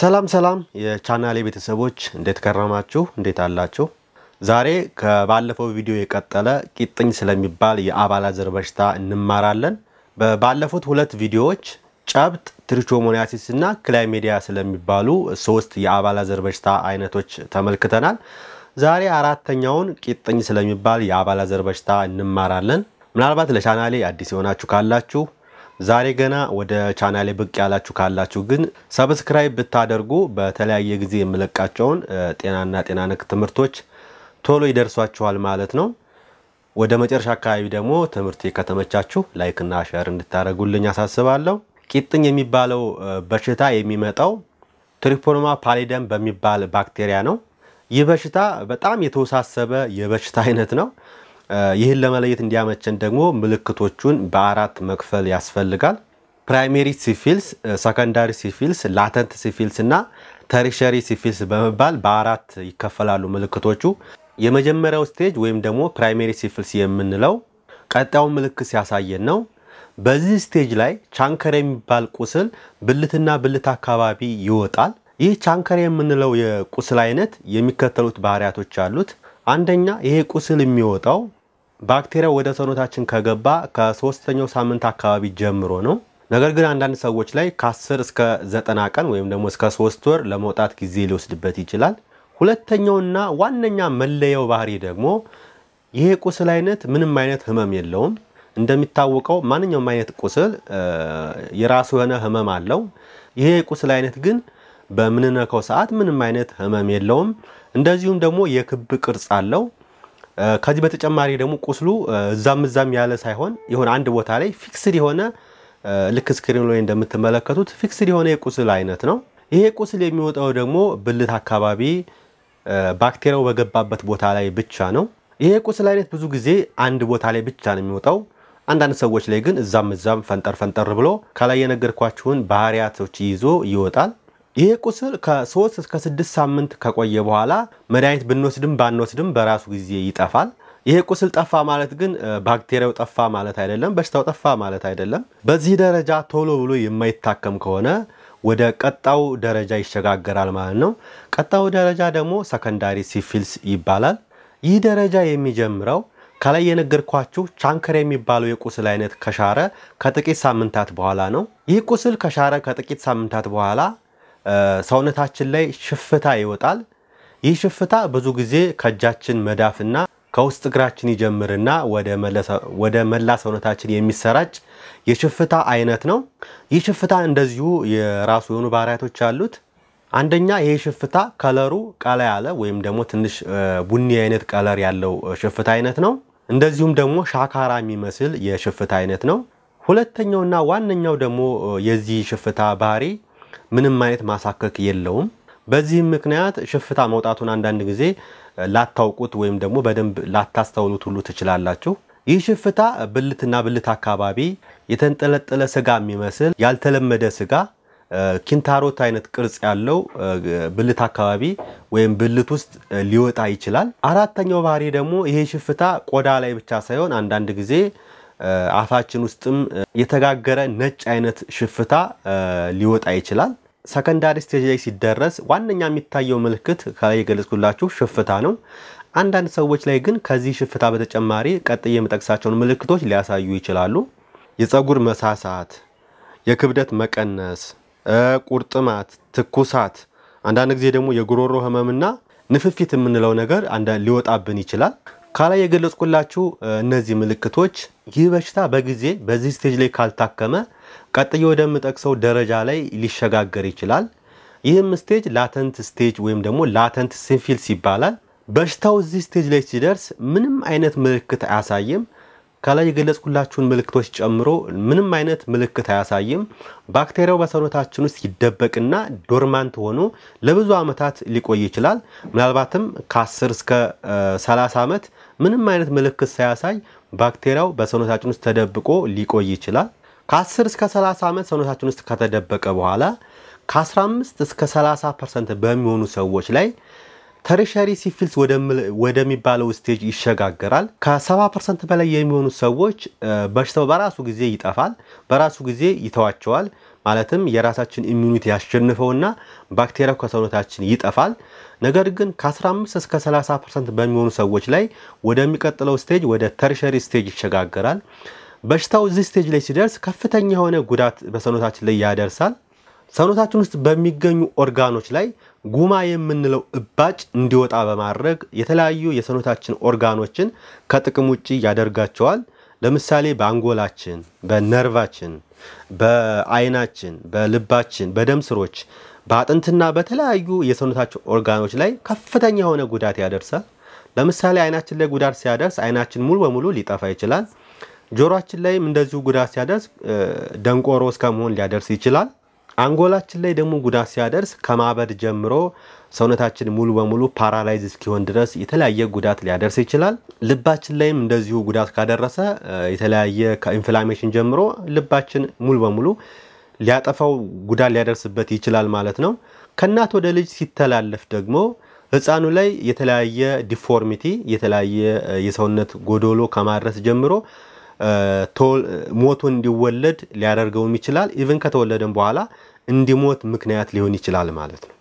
ሰላም ሰላም የቻናሌ ቤተሰቦች እንዴት ከረማችሁ? እንዴት አላችሁ? ዛሬ ከባለፈው ቪዲዮ የቀጠለ ቂጥኝ ስለሚባል የአባላዘር በሽታ እንማራለን። ባለፉት ሁለት ቪዲዮዎች ጨብጥ፣ ትሪቾሞኒያሲስ እና ክላይሜዲያ ስለሚባሉ ሶስት የአባላዘር በሽታ አይነቶች ተመልክተናል። ዛሬ አራተኛውን ቂጥኝ ስለሚባል የአባላዘር በሽታ እንማራለን። ምናልባት ለቻናሌ አዲስ የሆናችሁ ካላችሁ ዛሬ ገና ወደ ቻናሌ ብቅ ያላችሁ ካላችሁ ግን ሰብስክራይብ ብታደርጉ በተለያየ ጊዜ የምለቃቸውን ጤናና ጤና ነክ ትምህርቶች ቶሎ ይደርሷችኋል ማለት ነው። ወደ መጨረሻ አካባቢ ደግሞ ትምህርቴ ከተመቻችሁ ላይክና ሸር እንድታደርጉልኝ አሳስባለሁ። ቂጥኝ የሚባለው በሽታ የሚመጣው ትሪፖኖማ ፓሊደም በሚባል ባክቴሪያ ነው። ይህ በሽታ በጣም የተወሳሰበ የበሽታ አይነት ነው። ይህን ለመለየት እንዲያመቸን ደግሞ ምልክቶቹን በአራት መክፈል ያስፈልጋል። ፕራይሜሪ ሲፊልስ፣ ሰከንዳሪ ሲፊልስ፣ ላተንት ሲፊልስ እና ተሪሸሪ ሲፊልስ በመባል በአራት ይከፈላሉ ምልክቶቹ። የመጀመሪያው ስቴጅ ወይም ደግሞ ፕራይሜሪ ሲፊልስ የምንለው ቀጣዩን ምልክት ሲያሳየን ነው። በዚህ ስቴጅ ላይ ቻንከር የሚባል ቁስል ብልትና ብልት አካባቢ ይወጣል። ይህ ቻንከር የምንለው የቁስል አይነት የሚከተሉት ባህሪያቶች አሉት። አንደኛ ይሄ ቁስል የሚወጣው ባክቴሪያ ወደ ሰውነታችን ከገባ ከሶስተኛው ሳምንት አካባቢ ጀምሮ ነው። ነገር ግን አንዳንድ ሰዎች ላይ ከ10 እስከ 90 ቀን ወይም ደግሞ እስከ 3 ወር ለመውጣት ጊዜ ሊወስድበት ይችላል። ሁለተኛውና ዋነኛ መለያው ባህሪ ደግሞ ይሄ ቁስል አይነት ምንም አይነት ህመም የለውም። እንደሚታወቀው ማንኛውም አይነት ቁስል የራሱ የሆነ ህመም አለው። ይሄ ቁስል አይነት ግን በምንነካው ሰዓት ምንም አይነት ህመም የለውም። እንደዚሁም ደግሞ የክብ ቅርጽ አለው። ከዚህ በተጨማሪ ደግሞ ቁስሉ እዛም እዛም ያለ ሳይሆን የሆነ አንድ ቦታ ላይ ፊክስድ የሆነ ልክ ስክሪን ላይ እንደምትመለከቱት ፊክስድ የሆነ የቁስል አይነት ነው። ይሄ ቁስል የሚወጣው ደግሞ ብልት አካባቢ ባክቴሪያው በገባበት ቦታ ላይ ብቻ ነው። ይሄ ቁስል አይነት ብዙ ጊዜ አንድ ቦታ ላይ ብቻ ነው የሚወጣው። አንዳንድ ሰዎች ላይ ግን እዛም እዛም ፈንጠር ፈንጠር ብሎ ከላይ የነገርኳችሁን ባህሪያቶች ይዞ ይወጣል። ይሄ ቁስል ከሶስት እስከ ስድስት ሳምንት ከቆየ በኋላ መድኃኒት ብንወስድም ባንወስድም በራሱ ጊዜ ይጠፋል። ይሄ ቁስል ጠፋ ማለት ግን ባክቴሪያው ጠፋ ማለት አይደለም፣ በሽታው ጠፋ ማለት አይደለም። በዚህ ደረጃ ቶሎ ብሎ የማይታከም ከሆነ ወደ ቀጣው ደረጃ ይሸጋገራል ማለት ነው። ቀጣው ደረጃ ደግሞ ሰከንዳሪ ሲፊልስ ይባላል። ይህ ደረጃ የሚጀምረው ከላይ የነገርኳችሁ ቻንከር የሚባለው የቁስል አይነት ከሻረ ከጥቂት ሳምንታት በኋላ ነው። ይህ ቁስል ከሻረ ከጥቂት ሳምንታት በኋላ ሰውነታችን ላይ ሽፍታ ይወጣል። ይህ ሽፍታ ብዙ ጊዜ ከእጃችን መዳፍና ከውስጥ እግራችን ይጀምርና ወደ መላ ሰውነታችን የሚሰራጭ የሽፍታ አይነት ነው። ይህ ሽፍታ እንደዚሁ የራሱ የሆኑ ባህሪያቶች አሉት። አንደኛ ይሄ ሽፍታ ከለሩ ቀላ ያለ ወይም ደግሞ ትንሽ ቡኒ አይነት ቀለር ያለው ሽፍታ አይነት ነው። እንደዚሁም ደግሞ ሻካራ የሚመስል የሽፍታ አይነት ነው። ሁለተኛውና ዋነኛው ደግሞ የዚህ ሽፍታ ባህሪ ምንም አይነት ማሳከክ የለውም። በዚህም ምክንያት ሽፍታ መውጣቱን አንዳንድ ጊዜ ላታውቁት ወይም ደግሞ በደንብ ላታስተውሉት ሁሉ ትችላላችሁ። ይህ ሽፍታ ብልትና ብልት አካባቢ የተንጠለጠለ ስጋ የሚመስል ያልተለመደ ስጋ ኪንታሮት አይነት ቅርጽ ያለው ብልት አካባቢ ወይም ብልት ውስጥ ሊወጣ ይችላል። አራተኛው ባህሪ ደግሞ ይሄ ሽፍታ ቆዳ ላይ ብቻ ሳይሆን አንዳንድ ጊዜ አፋችን ውስጥም የተጋገረ ነጭ አይነት ሽፍታ ሊወጣ ይችላል። ሰከንዳሪ ስቴጅ ላይ ሲደረስ ዋነኛ የሚታየው ምልክት ከላይ የገለጽኩላችሁ ሽፍታ ነው። አንዳንድ ሰዎች ላይ ግን ከዚህ ሽፍታ በተጨማሪ ቀጥዬ የምጠቅሳቸውን ምልክቶች ሊያሳዩ ይችላሉ። የፀጉር መሳሳት፣ የክብደት መቀነስ፣ ቁርጥማት፣ ትኩሳት፣ አንዳንድ ጊዜ ደግሞ የጉሮሮ ህመምና ንፍፊት የምንለው ነገር ሊወጣብን ይችላል። ከላይ የገለጽኩላችሁ እነዚህ ምልክቶች ይህ በሽታ በጊዜ በዚህ ስቴጅ ላይ ካልታከመ ቀጥዬ ወደምጠቅሰው ደረጃ ላይ ሊሸጋገር ይችላል። ይህም ስቴጅ ላተንት ስቴጅ ወይም ደግሞ ላተንት ሲንፊልስ ይባላል። በሽታው እዚህ ስቴጅ ላይ ሲደርስ ምንም አይነት ምልክት አያሳይም። ከላይ የገለጽኩላችሁን ምልክቶች ጨምሮ ምንም አይነት ምልክት አያሳይም። ባክቴሪያው በሰውነታችን ውስጥ ይደበቅና ዶርማንት ሆኖ ለብዙ ዓመታት ሊቆይ ይችላል። ምናልባትም ከ10 እስከ 30 ዓመት ምንም አይነት ምልክት ሳያሳይ ባክቴሪያው በሰውነታችን ውስጥ ተደብቆ ሊቆይ ይችላል። ከ10 እስከ 30 ዓመት ሰውነታችን ውስጥ ከተደበቀ በኋላ ከ15 እስከ 30 ፐርሰንት በሚሆኑ ሰዎች ላይ ተርሸሪ ሲፊልስ ወደሚባለው ስቴጅ ይሸጋገራል። ከ70 ፐርሰንት በላይ የሚሆኑ ሰዎች በሽታው በራሱ ጊዜ ይጠፋል፣ በራሱ ጊዜ ይተዋቸዋል። ማለትም የራሳችን ኢሚኒቲ ያሸንፈውና ባክቴሪያው ከሰውነታችን ይጠፋል። ነገር ግን ከ15 እስከ 30 ፐርሰንት በሚሆኑ ሰዎች ላይ ወደሚቀጥለው ስቴጅ ወደ ተርሸሪ ስቴጅ ይሸጋገራል። በሽታው እዚህ ስቴጅ ላይ ሲደርስ ከፍተኛ የሆነ ጉዳት በሰውነታችን ላይ ያደርሳል። ሰውነታችን ውስጥ በሚገኙ ኦርጋኖች ላይ ጉማ የምንለው እባጭ እንዲወጣ በማድረግ የተለያዩ የሰውነታችን ኦርጋኖችን ከጥቅም ውጭ ያደርጋቸዋል። ለምሳሌ በአንጎላችን፣ በነርቫችን፣ በአይናችን፣ በልባችን፣ በደም ስሮች፣ በአጥንትና በተለያዩ የሰውነታችን ኦርጋኖች ላይ ከፍተኛ የሆነ ጉዳት ያደርሳል። ለምሳሌ አይናችን ላይ ጉዳት ሲያደርስ አይናችን ሙሉ በሙሉ ሊጠፋ ይችላል። ጆሮአችን ላይም እንደዚሁ ጉዳት ሲያደርስ ደንቆሮ እስከመሆን ሊያደርስ ይችላል። አንጎላችን ላይ ደግሞ ጉዳት ሲያደርስ ከማበድ ጀምሮ ሰውነታችን ሙሉ በሙሉ ፓራላይዝ እስኪሆን ድረስ የተለያየ ጉዳት ሊያደርስ ይችላል። ልባችን ላይም እንደዚሁ ጉዳት ካደረሰ የተለያየ ከኢንፍላሜሽን ጀምሮ ልባችን ሙሉ በሙሉ ሊያጠፋው ጉዳት ሊያደርስበት ይችላል ማለት ነው። ከእናት ወደ ልጅ ሲተላለፍ ደግሞ ህፃኑ ላይ የተለያየ ዲፎርሚቲ የተለያየ የሰውነት ጎዶሎ ከማድረስ ጀምሮ ሞቶ እንዲወለድ ሊያደርገውም ይችላል። ኢቭን ከተወለደም በኋላ እንዲሞት ምክንያት ሊሆን ይችላል ማለት ነው።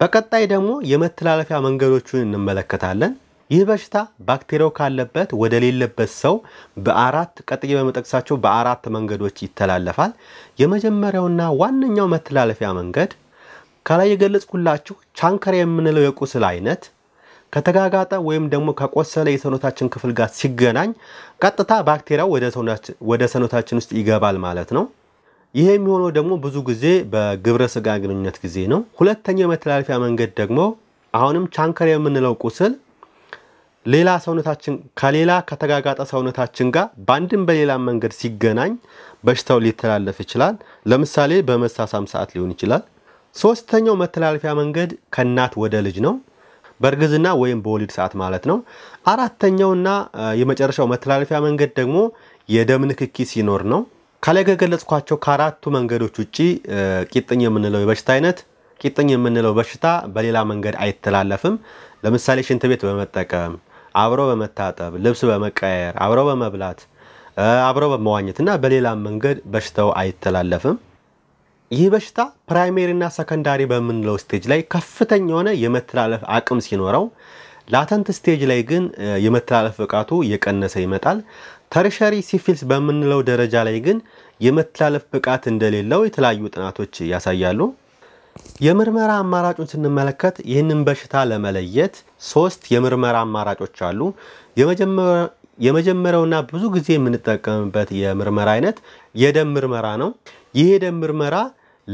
በቀጣይ ደግሞ የመተላለፊያ መንገዶቹን እንመለከታለን። ይህ በሽታ ባክቴሪያው ካለበት ወደ ሌለበት ሰው በአራት ቀጥዬ በመጠቅሳቸው በአራት መንገዶች ይተላለፋል። የመጀመሪያውና ዋነኛው መተላለፊያ መንገድ ከላይ የገለጽኩላችሁ ቻንከር የምንለው የቁስል አይነት ከተጋጋጠ ወይም ደግሞ ከቆሰለ የሰውነታችን ክፍል ጋር ሲገናኝ ቀጥታ ባክቴሪያው ወደ ሰውነታችን ውስጥ ይገባል ማለት ነው። ይህ የሚሆነው ደግሞ ብዙ ጊዜ በግብረ ስጋ ግንኙነት ጊዜ ነው። ሁለተኛው የመተላለፊያ መንገድ ደግሞ አሁንም ቻንከር የምንለው ቁስል ሌላ ሰውነታችን ከሌላ ከተጋጋጠ ሰውነታችን ጋር በአንድም በሌላ መንገድ ሲገናኝ በሽታው ሊተላለፍ ይችላል። ለምሳሌ በመሳሳም ሰዓት ሊሆን ይችላል። ሶስተኛው መተላለፊያ መንገድ ከእናት ወደ ልጅ ነው። በእርግዝና ወይም በወሊድ ሰዓት ማለት ነው። አራተኛውና የመጨረሻው መተላለፊያ መንገድ ደግሞ የደም ንክኪ ሲኖር ነው። ከላይ ከገለጽኳቸው ከአራቱ መንገዶች ውጭ ቂጥኝ የምንለው የበሽታ አይነት ቂጥኝ የምንለው በሽታ በሌላ መንገድ አይተላለፍም። ለምሳሌ ሽንት ቤት በመጠቀም አብሮ በመታጠብ፣ ልብስ በመቀየር፣ አብሮ በመብላት፣ አብሮ በመዋኘት እና በሌላ መንገድ በሽታው አይተላለፍም። ይህ በሽታ ፕራይሜሪና ሰከንዳሪ በምንለው ስቴጅ ላይ ከፍተኛ የሆነ የመተላለፍ አቅም ሲኖረው፣ ላተንት ስቴጅ ላይ ግን የመተላለፍ ብቃቱ እየቀነሰ ይመጣል። ተርሸሪ ሲፊልስ በምንለው ደረጃ ላይ ግን የመተላለፍ ብቃት እንደሌለው የተለያዩ ጥናቶች ያሳያሉ። የምርመራ አማራጩን ስንመለከት ይህንን በሽታ ለመለየት ሶስት የምርመራ አማራጮች አሉ። የመጀመሪያውና ብዙ ጊዜ የምንጠቀምበት የምርመራ አይነት የደም ምርመራ ነው። ይህ የደም ምርመራ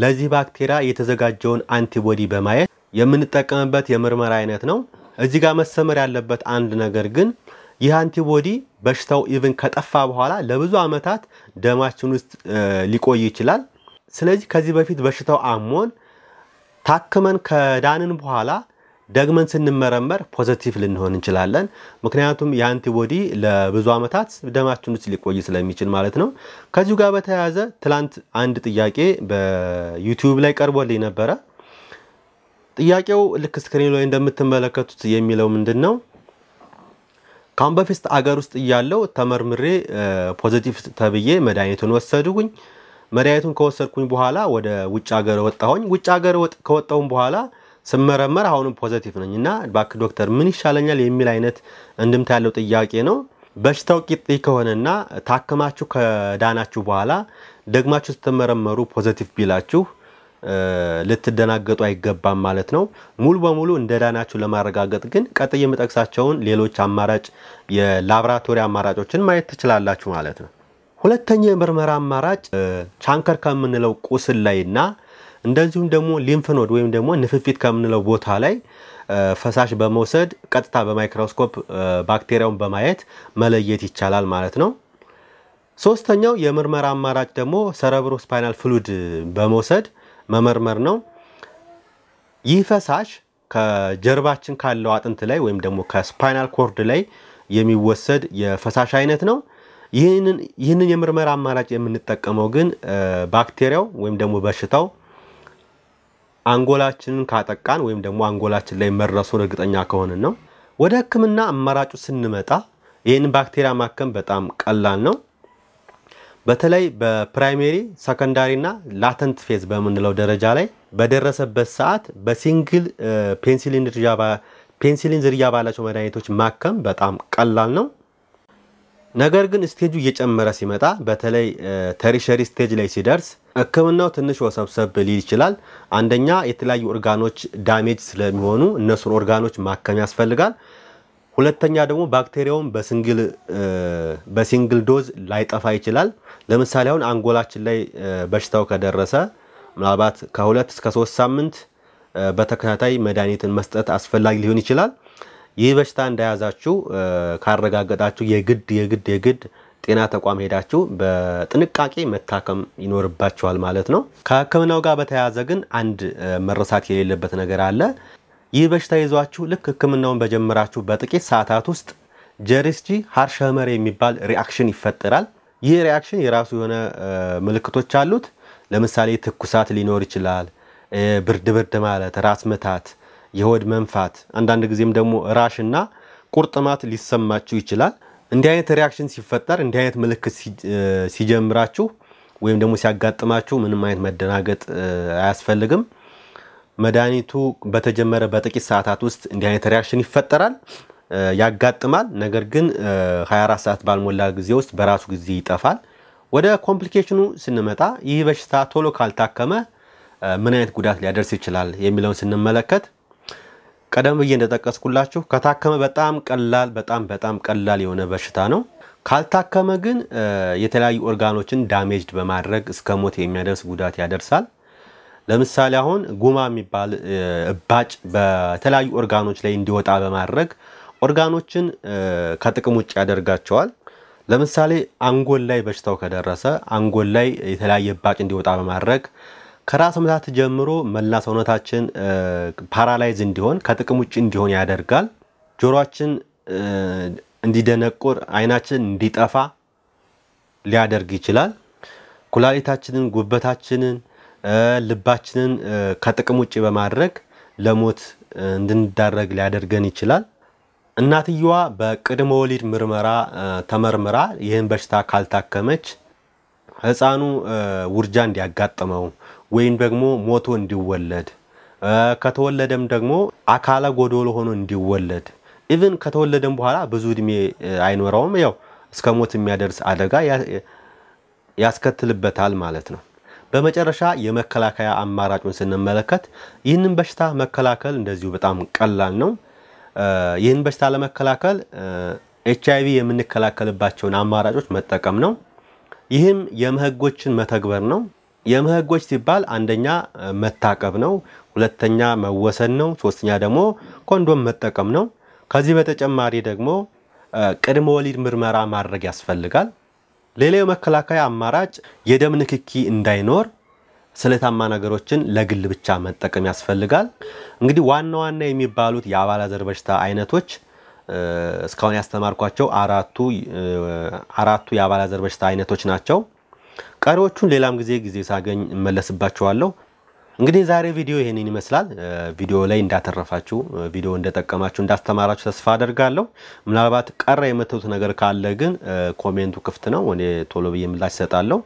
ለዚህ ባክቴሪያ የተዘጋጀውን አንቲቦዲ በማየት የምንጠቀምበት የምርመራ አይነት ነው። እዚህ ጋር መሰመር ያለበት አንድ ነገር ግን ይህ አንቲቦዲ በሽታው ኢቭን ከጠፋ በኋላ ለብዙ ዓመታት ደማችን ውስጥ ሊቆይ ይችላል። ስለዚህ ከዚህ በፊት በሽታው አሞን ታክመን ከዳንን በኋላ ደግመን ስንመረመር ፖዘቲቭ ልንሆን እንችላለን። ምክንያቱም የአንቲቦዲ ለብዙ ዓመታት ደማችን ውስጥ ሊቆይ ስለሚችል ማለት ነው። ከዚሁ ጋር በተያያዘ ትላንት አንድ ጥያቄ በዩቲዩብ ላይ ቀርቦልኝ ነበረ። ጥያቄው ልክ ስክሪን ላይ እንደምትመለከቱት የሚለው ምንድን ነው? ከአሁን በፊት አገር ውስጥ እያለው ተመርምሬ ፖዘቲቭ ተብዬ መድኃኒቱን ወሰድኩኝ። መድኃኒቱን ከወሰድኩኝ በኋላ ወደ ውጭ ሀገር ወጣሁኝ። ውጭ ሀገር ከወጣሁም በኋላ ስመረመር አሁንም ፖዘቲቭ ነኝ እና እባክህ ዶክተር ምን ይሻለኛል የሚል አይነት እንድምታ ያለው ጥያቄ ነው። በሽታው ቂጤ ከሆነና ታክማችሁ ከዳናችሁ በኋላ ደግማችሁ ስትመረመሩ ፖዘቲቭ ቢላችሁ ልትደናገጡ አይገባም ማለት ነው። ሙሉ በሙሉ እንደ ዳናችሁ ለማረጋገጥ ግን ቀጥዬ የምጠቅሳቸውን ሌሎች አማራጭ የላብራቶሪ አማራጮችን ማየት ትችላላችሁ ማለት ነው። ሁለተኛው የምርመራ አማራጭ ቻንከር ከምንለው ቁስል ላይና እንደዚሁም ደግሞ ሊምፍኖድ ወይም ደግሞ ንፍፊት ከምንለው ቦታ ላይ ፈሳሽ በመውሰድ ቀጥታ በማይክሮስኮፕ ባክቴሪያውን በማየት መለየት ይቻላል ማለት ነው። ሶስተኛው የምርመራ አማራጭ ደግሞ ሰረብሮ ስፓይናል ፍሉድ በመውሰድ መመርመር ነው። ይህ ፈሳሽ ከጀርባችን ካለው አጥንት ላይ ወይም ደግሞ ከስፓይናል ኮርድ ላይ የሚወሰድ የፈሳሽ አይነት ነው። ይህንን የምርመራ አማራጭ የምንጠቀመው ግን ባክቴሪያው ወይም ደግሞ በሽታው አንጎላችንን ካጠቃን ወይም ደግሞ አንጎላችን ላይ መድረሱን እርግጠኛ ከሆንን ነው። ወደ ህክምና አማራጩ ስንመጣ ይህንን ባክቴሪያ ማከም በጣም ቀላል ነው። በተለይ በፕራይሜሪ ሰከንዳሪና ላተንት ፌዝ በምንለው ደረጃ ላይ በደረሰበት ሰዓት በሲንግል ፔንሲሊን ዝርያ ባላቸው መድኃኒቶች ማከም በጣም ቀላል ነው። ነገር ግን ስቴጁ እየጨመረ ሲመጣ በተለይ ተሪሸሪ ስቴጅ ላይ ሲደርስ ህክምናው ትንሽ ወሰብሰብ ሊል ይችላል። አንደኛ የተለያዩ ኦርጋኖች ዳሜጅ ስለሚሆኑ እነሱን ኦርጋኖች ማከም ያስፈልጋል። ሁለተኛ ደግሞ ባክቴሪያውም በሲንግል ዶዝ ላይጠፋ ይችላል። ለምሳሌ አሁን አንጎላችን ላይ በሽታው ከደረሰ ምናልባት ከሁለት እስከ ሶስት ሳምንት በተከታታይ መድኃኒትን መስጠት አስፈላጊ ሊሆን ይችላል። ይህ በሽታ እንደያዛችሁ ካረጋገጣችሁ የግድ የግድ የግድ ጤና ተቋም ሄዳችሁ በጥንቃቄ መታከም ይኖርባችኋል ማለት ነው። ከህክምናው ጋር በተያያዘ ግን አንድ መረሳት የሌለበት ነገር አለ። ይህ በሽታ ይዟችሁ ልክ ህክምናውን በጀመራችሁ በጥቂት ሰዓታት ውስጥ ጀሪስጂ ሀርሸመር የሚባል ሪአክሽን ይፈጠራል። ይህ ሪአክሽን የራሱ የሆነ ምልክቶች አሉት። ለምሳሌ ትኩሳት ሊኖር ይችላል፣ ብርድ ብርድ ማለት፣ ራስ ምታት የሆድ መንፋት፣ አንዳንድ ጊዜም ደግሞ ራሽና ቁርጥማት ሊሰማችሁ ይችላል። እንዲህ አይነት ሪያክሽን ሲፈጠር እንዲህ አይነት ምልክት ሲጀምራችሁ ወይም ደግሞ ሲያጋጥማችሁ ምንም አይነት መደናገጥ አያስፈልግም። መድኃኒቱ በተጀመረ በጥቂት ሰዓታት ውስጥ እንዲህ አይነት ሪያክሽን ይፈጠራል፣ ያጋጥማል። ነገር ግን 24 ሰዓት ባልሞላ ጊዜ ውስጥ በራሱ ጊዜ ይጠፋል። ወደ ኮምፕሊኬሽኑ ስንመጣ ይህ በሽታ ቶሎ ካልታከመ ምን አይነት ጉዳት ሊያደርስ ይችላል የሚለውን ስንመለከት ቀደም ብዬ እንደጠቀስኩላችሁ ከታከመ በጣም ቀላል በጣም በጣም ቀላል የሆነ በሽታ ነው። ካልታከመ ግን የተለያዩ ኦርጋኖችን ዳሜጅድ በማድረግ እስከ ሞት የሚያደርስ ጉዳት ያደርሳል። ለምሳሌ አሁን ጉማ የሚባል እባጭ በተለያዩ ኦርጋኖች ላይ እንዲወጣ በማድረግ ኦርጋኖችን ከጥቅም ውጭ ያደርጋቸዋል። ለምሳሌ አንጎል ላይ በሽታው ከደረሰ አንጎል ላይ የተለያየ እባጭ እንዲወጣ በማድረግ ከራስ ምታት ጀምሮ መላ ሰውነታችን ፓራላይዝ እንዲሆን ከጥቅም ውጭ እንዲሆን ያደርጋል። ጆሮአችን እንዲደነቁር፣ አይናችን እንዲጠፋ ሊያደርግ ይችላል። ኩላሊታችንን፣ ጉበታችንን፣ ልባችንን ከጥቅም ውጭ በማድረግ ለሞት እንድንዳረግ ሊያደርገን ይችላል። እናትየዋ በቅድመ ወሊድ ምርመራ ተመርምራ ይህን በሽታ ካልታከመች ህፃኑ ውርጃ እንዲያጋጥመው ወይም ደግሞ ሞቶ እንዲወለድ ከተወለደም ደግሞ አካለ ጎዶሎ ሆኖ እንዲወለድ ኢቭን ከተወለደም በኋላ ብዙ እድሜ አይኖረውም። ያው እስከ ሞት የሚያደርስ አደጋ ያስከትልበታል ማለት ነው። በመጨረሻ የመከላከያ አማራጩን ስንመለከት ይህንን በሽታ መከላከል እንደዚሁ በጣም ቀላል ነው። ይህን በሽታ ለመከላከል ኤች አይቪ የምንከላከልባቸውን አማራጮች መጠቀም ነው። ይህም የህጎችን መተግበር ነው። የምህጎች ሲባል አንደኛ መታቀብ ነው፣ ሁለተኛ መወሰን ነው፣ ሶስተኛ ደግሞ ኮንዶም መጠቀም ነው። ከዚህ በተጨማሪ ደግሞ ቅድመ ወሊድ ምርመራ ማድረግ ያስፈልጋል። ሌላው መከላከያ አማራጭ የደም ንክኪ እንዳይኖር ስለታማ ነገሮችን ለግል ብቻ መጠቀም ያስፈልጋል። እንግዲህ ዋና ዋና የሚባሉት የአባላዘር በሽታ አይነቶች እስካሁን ያስተማርኳቸው አራቱ አራቱ የአባላዘር በሽታ አይነቶች ናቸው። ቀሪዎቹን ሌላም ጊዜ ጊዜ ሳገኝ እመለስባቸዋለሁ። እንግዲህ ዛሬ ቪዲዮ ይህንን ይመስላል። ቪዲዮ ላይ እንዳተረፋችሁ፣ ቪዲዮ እንደጠቀማችሁ፣ እንዳስተማራችሁ ተስፋ አደርጋለሁ። ምናልባት ቀረ የምትሉት ነገር ካለ ግን ኮሜንቱ ክፍት ነው። እኔ ቶሎ ብዬ ምላሽ እሰጣለሁ።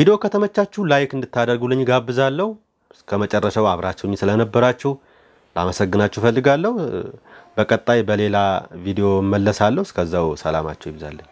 ቪዲዮ ከተመቻችሁ ላይክ እንድታደርጉልኝ ጋብዛለሁ። እስከ መጨረሻው አብራችሁኝ ስለነበራችሁ ላመሰግናችሁ ፈልጋለሁ። በቀጣይ በሌላ ቪዲዮ እመለሳለሁ። እስከዛው ሰላማችሁ ይብዛልኝ።